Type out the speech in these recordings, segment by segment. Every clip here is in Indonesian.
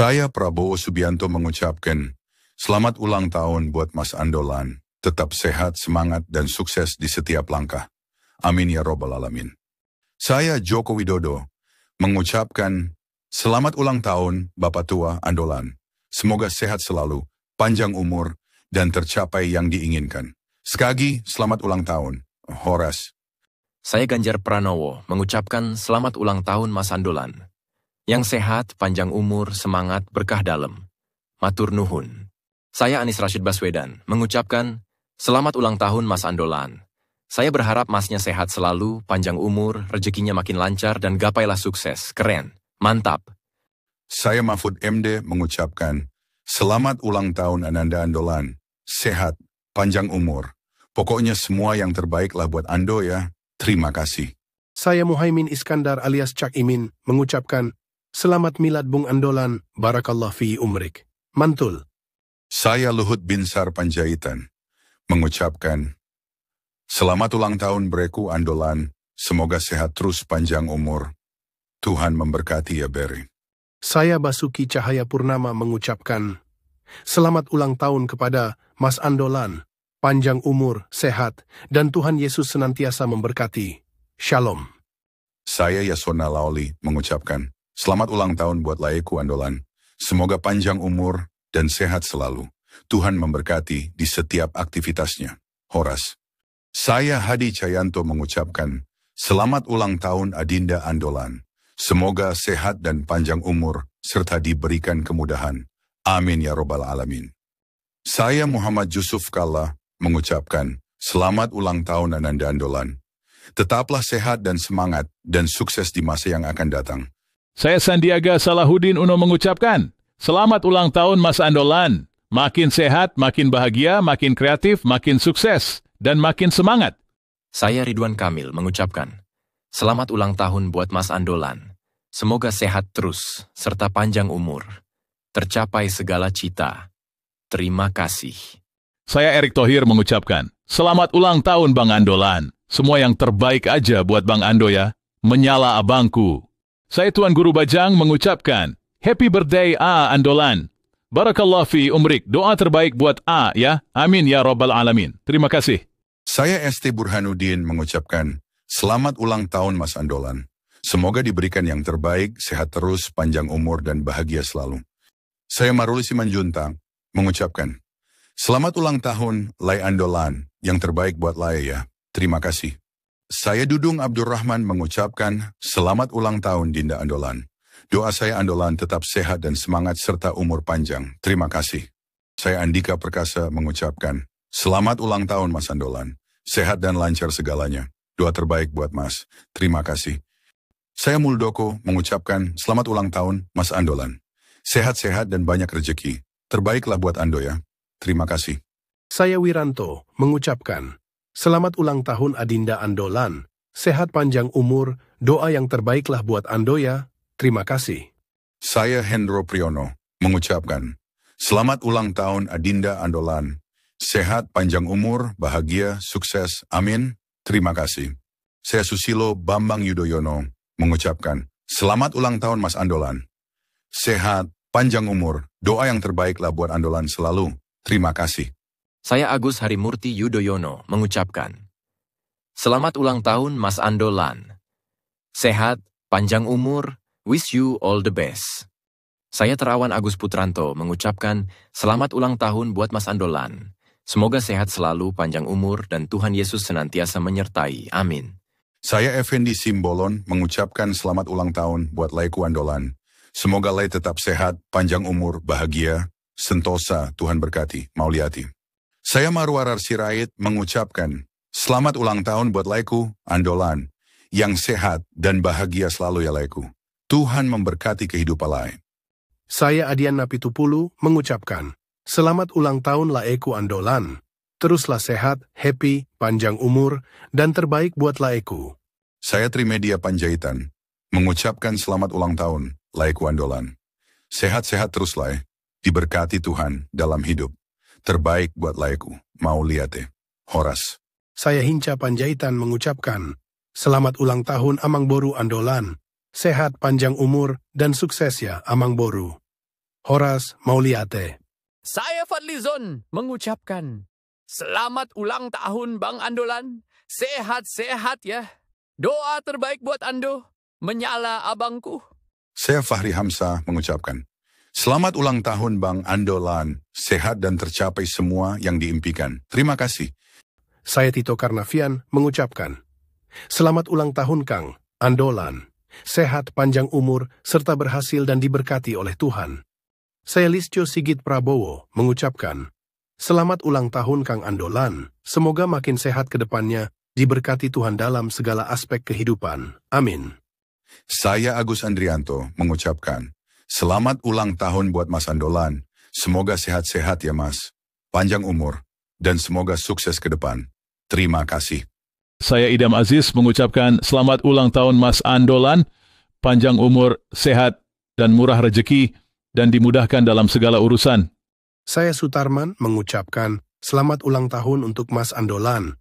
Saya Prabowo Subianto mengucapkan, selamat ulang tahun buat Mas Andolan. Tetap sehat, semangat, dan sukses di setiap langkah. Amin ya robbal alamin. Saya Joko Widodo mengucapkan, selamat ulang tahun Bapak Tua Andolan. Semoga sehat selalu, panjang umur, dan tercapai yang diinginkan. Sekagi, selamat ulang tahun. Horas. Saya Ganjar Pranowo mengucapkan selamat ulang tahun Mas Andolan yang sehat, panjang umur, semangat, berkah dalam. Matur Nuhun. Saya Anis Rashid Baswedan mengucapkan selamat ulang tahun Mas Andolan. Saya berharap masnya sehat selalu, panjang umur, rezekinya makin lancar, dan gapailah sukses. Keren. Mantap. Saya Mahfud MD mengucapkan, selamat ulang tahun Ananda Andolan. Sehat, panjang umur. Pokoknya semua yang terbaiklah buat Ando ya. Terima kasih. Saya Muhaimin Iskandar alias Cak Imin mengucapkan Selamat milad Bung Andolan, Barakallah fi umrik. Mantul. Saya Luhut Binsar Panjaitan, mengucapkan, Selamat ulang tahun Breku Andolan, semoga sehat terus panjang umur. Tuhan memberkati ya Beri. Saya Basuki Cahaya Purnama mengucapkan, Selamat ulang tahun kepada Mas Andolan, panjang umur, sehat, dan Tuhan Yesus senantiasa memberkati. Shalom. Saya Yasona Laoli mengucapkan, Selamat ulang tahun buat Laeku Andolan. Semoga panjang umur dan sehat selalu. Tuhan memberkati di setiap aktivitasnya. Horas. Saya Hadi Cayanto mengucapkan, Selamat ulang tahun Adinda Andolan. Semoga sehat dan panjang umur, serta diberikan kemudahan. Amin ya robbal alamin. Saya Muhammad Yusuf Kalla mengucapkan, Selamat ulang tahun Ananda Andolan. Tetaplah sehat dan semangat dan sukses di masa yang akan datang. Saya Sandiaga Salahuddin Uno mengucapkan, selamat ulang tahun Mas Andolan. Makin sehat, makin bahagia, makin kreatif, makin sukses, dan makin semangat. Saya Ridwan Kamil mengucapkan, selamat ulang tahun buat Mas Andolan. Semoga sehat terus, serta panjang umur. Tercapai segala cita. Terima kasih. Saya Erick Thohir mengucapkan, selamat ulang tahun Bang Andolan. Semua yang terbaik aja buat Bang Ando ya. Menyala abangku. Saya Tuan Guru Bajang mengucapkan Happy Birthday A Andolan. Barakallah fi umrik. Doa terbaik buat A ya. Amin ya Rabbal Alamin. Terima kasih. Saya ST Burhanuddin mengucapkan Selamat ulang tahun Mas Andolan. Semoga diberikan yang terbaik, sehat terus, panjang umur, dan bahagia selalu. Saya Maruli Simanjuntang mengucapkan, Selamat ulang tahun, Lai Andolan. Yang terbaik buat Lai ya. Terima kasih. Saya Dudung Abdurrahman mengucapkan selamat ulang tahun Dinda Andolan. Doa saya Andolan tetap sehat dan semangat serta umur panjang. Terima kasih. Saya Andika Perkasa mengucapkan selamat ulang tahun Mas Andolan. Sehat dan lancar segalanya. Doa terbaik buat Mas. Terima kasih. Saya Muldoko mengucapkan selamat ulang tahun Mas Andolan. Sehat-sehat dan banyak rejeki. Terbaiklah buat Ando ya. Terima kasih. Saya Wiranto mengucapkan Selamat ulang tahun Adinda Andolan. Sehat panjang umur, doa yang terbaiklah buat Andoya. Terima kasih. Saya Hendro Priyono mengucapkan, Selamat ulang tahun Adinda Andolan. Sehat panjang umur, bahagia, sukses. Amin. Terima kasih. Saya Susilo Bambang Yudhoyono mengucapkan, Selamat ulang tahun Mas Andolan. Sehat, panjang umur, doa yang terbaiklah buat Andolan selalu. Terima kasih. Saya Agus Harimurti Yudhoyono mengucapkan, Selamat ulang tahun Mas Andolan. Sehat, panjang umur, wish you all the best. Saya Terawan Agus Putranto mengucapkan selamat ulang tahun buat Mas Andolan. Semoga sehat selalu, panjang umur, dan Tuhan Yesus senantiasa menyertai. Amin. Saya Effendi Simbolon mengucapkan selamat ulang tahun buat Laiku Andolan. Semoga Lai tetap sehat, panjang umur, bahagia, sentosa, Tuhan berkati. Mauliati. Saya Marwarar Sirait mengucapkan, Selamat ulang tahun buat Laiku, Andolan, yang sehat dan bahagia selalu ya Laiku. Tuhan memberkati kehidupan lain. Saya Adian Napitupulu mengucapkan, Selamat ulang tahun Laiku Andolan. Teruslah sehat, happy, panjang umur, dan terbaik buat Laiku. Saya Trimedia Panjaitan, mengucapkan selamat ulang tahun, Laiku Andolan. Sehat-sehat teruslah ya. Diberkati Tuhan dalam hidup. Terbaik buat layaku. Mau lihat deh. Ya. Horas. Saya Hinca Panjaitan mengucapkan, Selamat ulang tahun Amang Boru Andolan. Sehat panjang umur dan sukses ya Amang Boru. Horas Mauliate. Ya. Saya Fadlizon mengucapkan, Selamat ulang tahun Bang Andolan. Sehat-sehat ya. Doa terbaik buat Ando. Menyala abangku. Saya Fahri Hamsa mengucapkan, Selamat ulang tahun Bang Andolan. Sehat dan tercapai semua yang diimpikan. Terima kasih. Saya Tito Karnavian mengucapkan, Selamat ulang tahun Kang, Andolan. Sehat, panjang umur, serta berhasil dan diberkati oleh Tuhan. Saya Listio Sigit Prabowo mengucapkan, Selamat ulang tahun Kang Andolan. Semoga makin sehat ke depannya, diberkati Tuhan dalam segala aspek kehidupan. Amin. Saya Agus Andrianto mengucapkan, Selamat ulang tahun buat Mas Andolan. Semoga sehat-sehat ya Mas. Panjang umur. Dan semoga sukses ke depan. Terima kasih. Saya Idam Aziz mengucapkan selamat ulang tahun Mas Andolan. Panjang umur, sehat, dan murah rejeki, dan dimudahkan dalam segala urusan. Saya Sutarman mengucapkan selamat ulang tahun untuk Mas Andolan.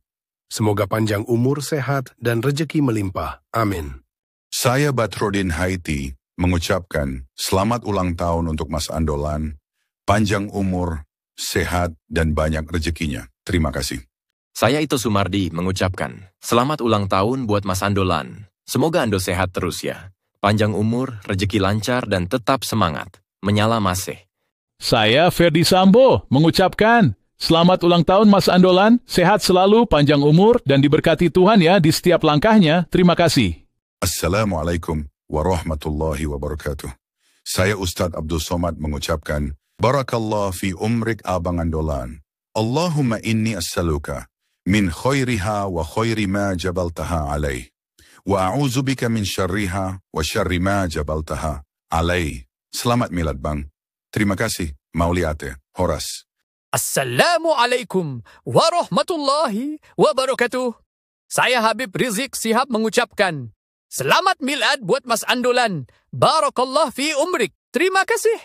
Semoga panjang umur, sehat, dan rejeki melimpah. Amin. Saya Batrodin Haiti mengucapkan selamat ulang tahun untuk Mas Andolan, panjang umur, sehat, dan banyak rezekinya. Terima kasih. Saya Ito Sumardi mengucapkan selamat ulang tahun buat Mas Andolan. Semoga Ando sehat terus ya. Panjang umur, rezeki lancar, dan tetap semangat. Menyala masih. Saya Ferdi Sambo mengucapkan Selamat ulang tahun Mas Andolan, sehat selalu, panjang umur, dan diberkati Tuhan ya di setiap langkahnya. Terima kasih. Assalamualaikum warahmatullahi wabarakatuh. Saya Ustadz Abdul Somad mengucapkan, Barakallah fi umrik abangan dolan. Allahumma inni as'aluka min khairiha wa khairi ma jabaltaha alaih. Wa a'udzu bika min syarriha wa syarri ma jabaltaha alaih. Selamat milad bang. Terima kasih. Mauliate. Horas. Assalamualaikum warahmatullahi wabarakatuh. Saya Habib Rizik Sihab mengucapkan Selamat milad buat Mas Andolan. Barakallah fi umrik. Terima kasih.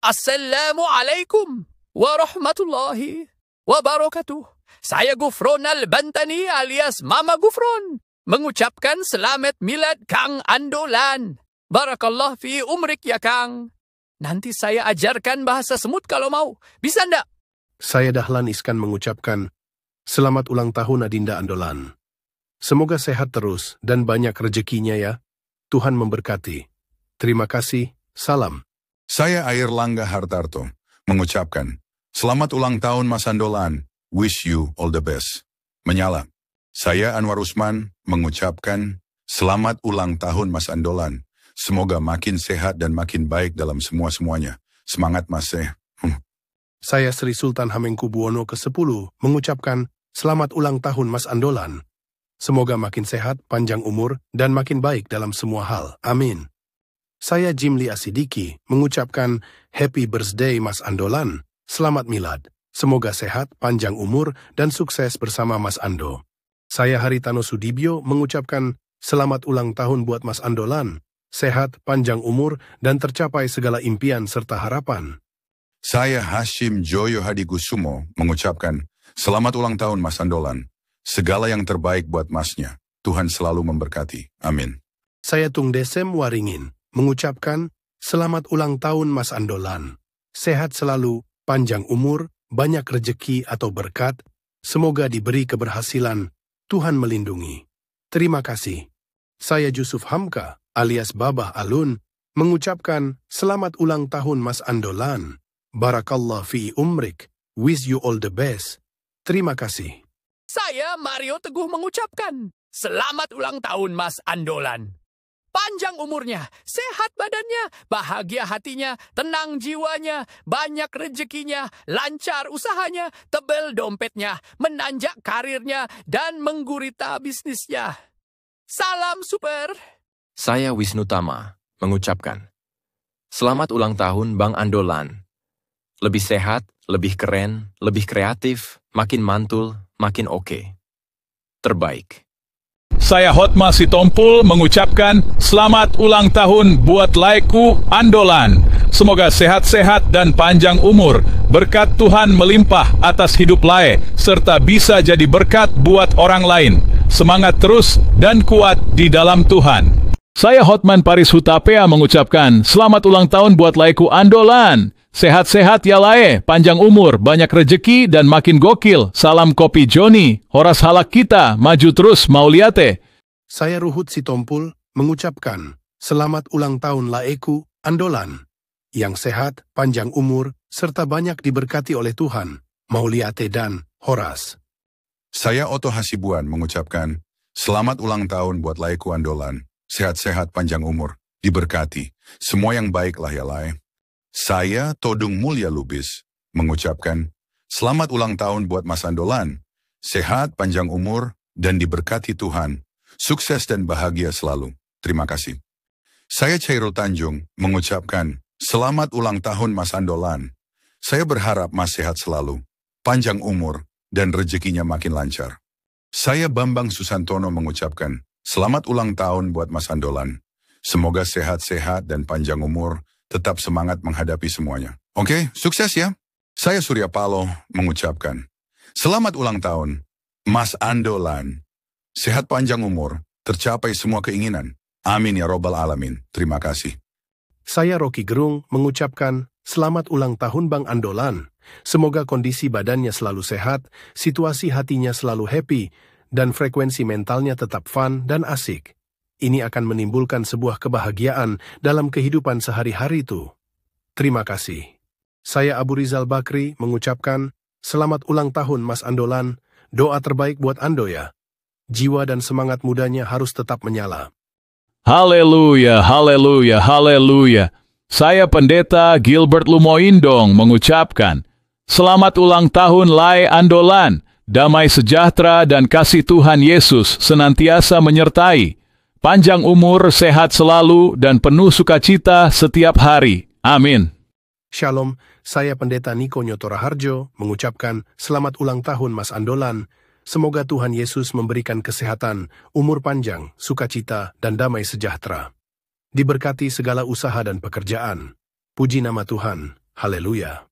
Assalamualaikum warahmatullahi wabarakatuh. Saya Gufron Al-Bantani alias Mama Gufron. Mengucapkan selamat milad Kang Andolan. Barakallah fi umrik ya Kang. Nanti saya ajarkan bahasa semut kalau mau. Bisa ndak? Saya Dahlan Iskan mengucapkan, Selamat ulang tahun Adinda Andolan. Semoga sehat terus dan banyak rezekinya ya. Tuhan memberkati. Terima kasih, salam. Saya Air Langga Hartarto, mengucapkan, Selamat ulang tahun Mas Andolan, wish you all the best. Menyala. Saya Anwar Usman, mengucapkan, Selamat ulang tahun Mas Andolan. Semoga makin sehat dan makin baik dalam semua-semuanya. Semangat Mas eh. Hmm. Saya Sri Sultan Hamengkubuwono ke-10 mengucapkan, Selamat ulang tahun Mas Andolan. Semoga makin sehat, panjang umur, dan makin baik dalam semua hal. Amin. Saya Jimli Asidiki mengucapkan Happy Birthday Mas Andolan. Selamat milad. Semoga sehat, panjang umur, dan sukses bersama Mas Ando. Saya Haritano Sudibyo mengucapkan selamat ulang tahun buat Mas Andolan. Sehat, panjang umur, dan tercapai segala impian serta harapan. Saya Hashim Joyo Gusumo mengucapkan Selamat ulang tahun Mas Andolan. Segala yang terbaik buat masnya. Tuhan selalu memberkati. Amin. Saya Tung Desem Waringin mengucapkan selamat ulang tahun Mas Andolan. Sehat selalu, panjang umur, banyak rejeki atau berkat. Semoga diberi keberhasilan. Tuhan melindungi. Terima kasih. Saya Yusuf Hamka alias Baba Alun mengucapkan selamat ulang tahun Mas Andolan. Barakallah fi umrik. Wish you all the best. Terima kasih. Saya Mario Teguh mengucapkan selamat ulang tahun Mas Andolan. Panjang umurnya, sehat badannya, bahagia hatinya, tenang jiwanya, banyak rezekinya, lancar usahanya, tebel dompetnya, menanjak karirnya, dan menggurita bisnisnya. Salam super. Saya Wisnu Tama mengucapkan, Selamat ulang tahun Bang Andolan. Lebih sehat, lebih keren, lebih kreatif, makin mantul, makin oke. Okay. Terbaik. Saya Hotma Sitompul mengucapkan selamat ulang tahun buat laiku Andolan. Semoga sehat-sehat dan panjang umur. Berkat Tuhan melimpah atas hidup Lae, serta bisa jadi berkat buat orang lain. Semangat terus dan kuat di dalam Tuhan. Saya Hotman Paris Hutapea mengucapkan selamat ulang tahun buat Laiku Andolan. Sehat-sehat ya Lae, panjang umur, banyak rejeki dan makin gokil. Salam kopi Joni, Horas Halak kita, maju terus Mauliate. Saya Ruhut Sitompul mengucapkan selamat ulang tahun Laiku Andolan. Yang sehat, panjang umur, serta banyak diberkati oleh Tuhan, Mauliate dan Horas. Saya Oto Hasibuan mengucapkan selamat ulang tahun buat Laiku Andolan sehat-sehat panjang umur, diberkati. Semua yang baik lah ya Lai. Saya, Todung Mulia Lubis, mengucapkan, Selamat ulang tahun buat Mas Andolan. Sehat, panjang umur, dan diberkati Tuhan. Sukses dan bahagia selalu. Terima kasih. Saya Cairul Tanjung mengucapkan, Selamat ulang tahun Mas Andolan. Saya berharap Mas sehat selalu, panjang umur, dan rezekinya makin lancar. Saya Bambang Susantono mengucapkan, Selamat ulang tahun buat Mas Andolan. Semoga sehat-sehat dan panjang umur, tetap semangat menghadapi semuanya. Oke, sukses ya. Saya Surya Paloh mengucapkan, selamat ulang tahun, Mas Andolan. Sehat panjang umur, tercapai semua keinginan. Amin ya robbal alamin. Terima kasih. Saya Rocky Gerung mengucapkan, selamat ulang tahun Bang Andolan. Semoga kondisi badannya selalu sehat, situasi hatinya selalu happy, dan frekuensi mentalnya tetap fun dan asik. Ini akan menimbulkan sebuah kebahagiaan dalam kehidupan sehari-hari itu. Terima kasih. Saya Abu Rizal Bakri mengucapkan selamat ulang tahun Mas Andolan, doa terbaik buat Ando ya. Jiwa dan semangat mudanya harus tetap menyala. Haleluya, haleluya, haleluya. Saya pendeta Gilbert Lumoindong mengucapkan, Selamat ulang tahun Lai Andolan. Damai sejahtera dan kasih Tuhan Yesus senantiasa menyertai, panjang umur, sehat selalu, dan penuh sukacita setiap hari. Amin. Shalom, saya Pendeta Niko Nyotora Harjo mengucapkan selamat ulang tahun Mas Andolan. Semoga Tuhan Yesus memberikan kesehatan, umur panjang, sukacita, dan damai sejahtera. Diberkati segala usaha dan pekerjaan. Puji nama Tuhan. Haleluya.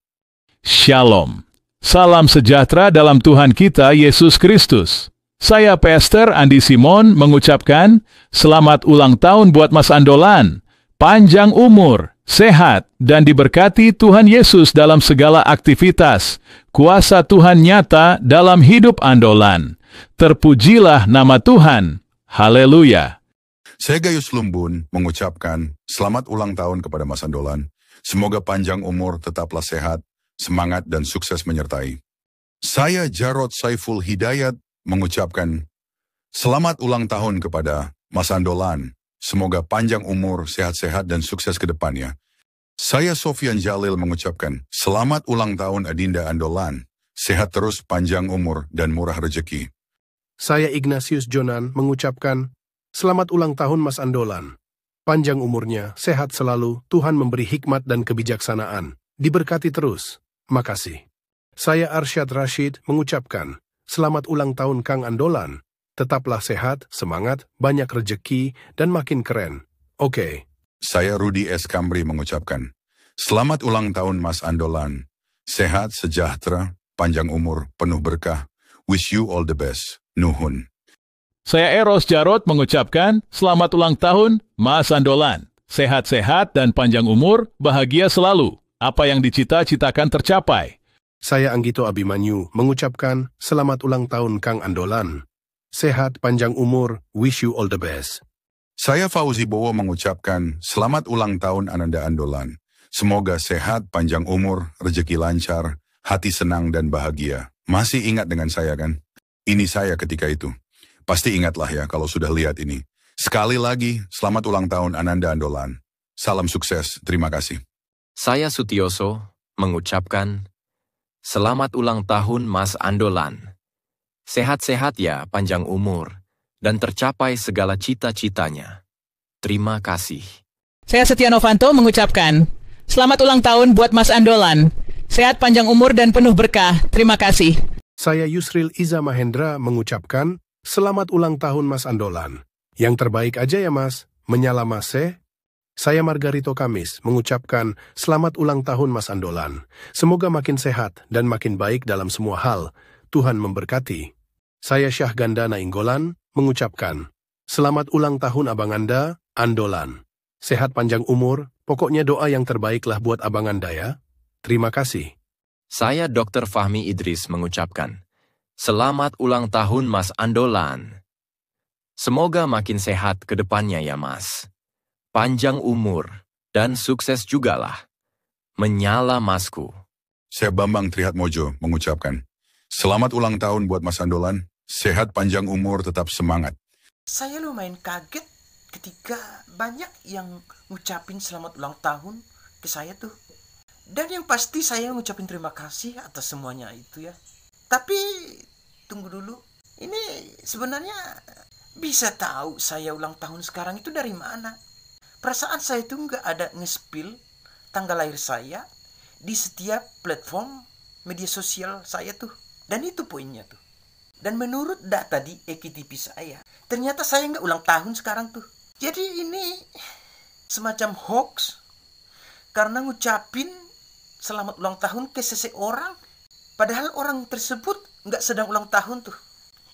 Shalom. Salam sejahtera dalam Tuhan kita Yesus Kristus. Saya Pastor Andi Simon mengucapkan selamat ulang tahun buat Mas Andolan. Panjang umur, sehat, dan diberkati Tuhan Yesus dalam segala aktivitas. Kuasa Tuhan nyata dalam hidup Andolan. Terpujilah nama Tuhan. Haleluya. Saya Gayus Lumbun mengucapkan selamat ulang tahun kepada Mas Andolan. Semoga panjang umur, tetaplah sehat, semangat dan sukses menyertai. Saya Jarod Saiful Hidayat mengucapkan selamat ulang tahun kepada Mas Andolan. Semoga panjang umur, sehat-sehat, dan sukses ke depannya. Saya Sofian Jalil mengucapkan selamat ulang tahun Adinda Andolan. Sehat terus, panjang umur, dan murah rejeki. Saya Ignatius Jonan mengucapkan selamat ulang tahun Mas Andolan. Panjang umurnya, sehat selalu, Tuhan memberi hikmat dan kebijaksanaan. Diberkati terus. Makasih. Saya Arsyad Rashid mengucapkan, selamat ulang tahun Kang Andolan. Tetaplah sehat, semangat, banyak rejeki, dan makin keren. Oke. Okay. Saya Rudi S. Kamri mengucapkan, selamat ulang tahun Mas Andolan. Sehat, sejahtera, panjang umur, penuh berkah. Wish you all the best. Nuhun. Saya Eros Jarot mengucapkan, selamat ulang tahun Mas Andolan. Sehat-sehat dan panjang umur, bahagia selalu. Apa yang dicita-citakan tercapai. Saya Anggito Abimanyu mengucapkan selamat ulang tahun Kang Andolan. Sehat panjang umur, wish you all the best. Saya Fauzi Bowo mengucapkan selamat ulang tahun Ananda Andolan. Semoga sehat panjang umur, rejeki lancar, hati senang dan bahagia. Masih ingat dengan saya kan? Ini saya ketika itu. Pasti ingatlah ya kalau sudah lihat ini. Sekali lagi, selamat ulang tahun Ananda Andolan. Salam sukses, terima kasih. Saya Sutioso mengucapkan selamat ulang tahun Mas Andolan. Sehat-sehat ya panjang umur dan tercapai segala cita-citanya. Terima kasih. Saya Setia Novanto mengucapkan selamat ulang tahun buat Mas Andolan. Sehat panjang umur dan penuh berkah. Terima kasih. Saya Yusril Iza Mahendra mengucapkan selamat ulang tahun Mas Andolan. Yang terbaik aja ya Mas. Menyala Mas saya Margarito Kamis mengucapkan selamat ulang tahun Mas Andolan. Semoga makin sehat dan makin baik dalam semua hal. Tuhan memberkati. Saya Syah Gandana Inggolan mengucapkan selamat ulang tahun Abang Anda, Andolan. Sehat panjang umur, pokoknya doa yang terbaiklah buat Abang Anda ya. Terima kasih. Saya Dr. Fahmi Idris mengucapkan selamat ulang tahun Mas Andolan. Semoga makin sehat ke depannya ya Mas panjang umur, dan sukses jugalah. Menyala masku. Saya Bambang Mojo mengucapkan, Selamat ulang tahun buat Mas Andolan, sehat panjang umur tetap semangat. Saya lumayan kaget ketika banyak yang ngucapin selamat ulang tahun ke saya tuh. Dan yang pasti saya ngucapin terima kasih atas semuanya itu ya. Tapi tunggu dulu. Ini sebenarnya bisa tahu saya ulang tahun sekarang itu dari mana? Perasaan saya itu nggak ada ngespil tanggal lahir saya di setiap platform media sosial saya tuh. Dan itu poinnya tuh. Dan menurut data di EKTP saya, ternyata saya nggak ulang tahun sekarang tuh. Jadi ini semacam hoax karena ngucapin selamat ulang tahun ke seseorang. Padahal orang tersebut nggak sedang ulang tahun tuh.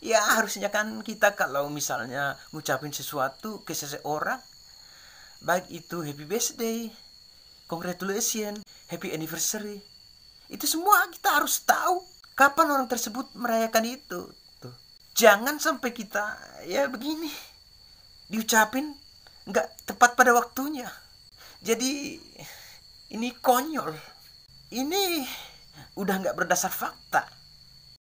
Ya harusnya kan kita kalau misalnya ngucapin sesuatu ke seseorang, Baik itu happy birthday, congratulations, happy anniversary. Itu semua kita harus tahu kapan orang tersebut merayakan itu. Tuh. Jangan sampai kita ya begini diucapin nggak tepat pada waktunya. Jadi ini konyol. Ini udah nggak berdasar fakta.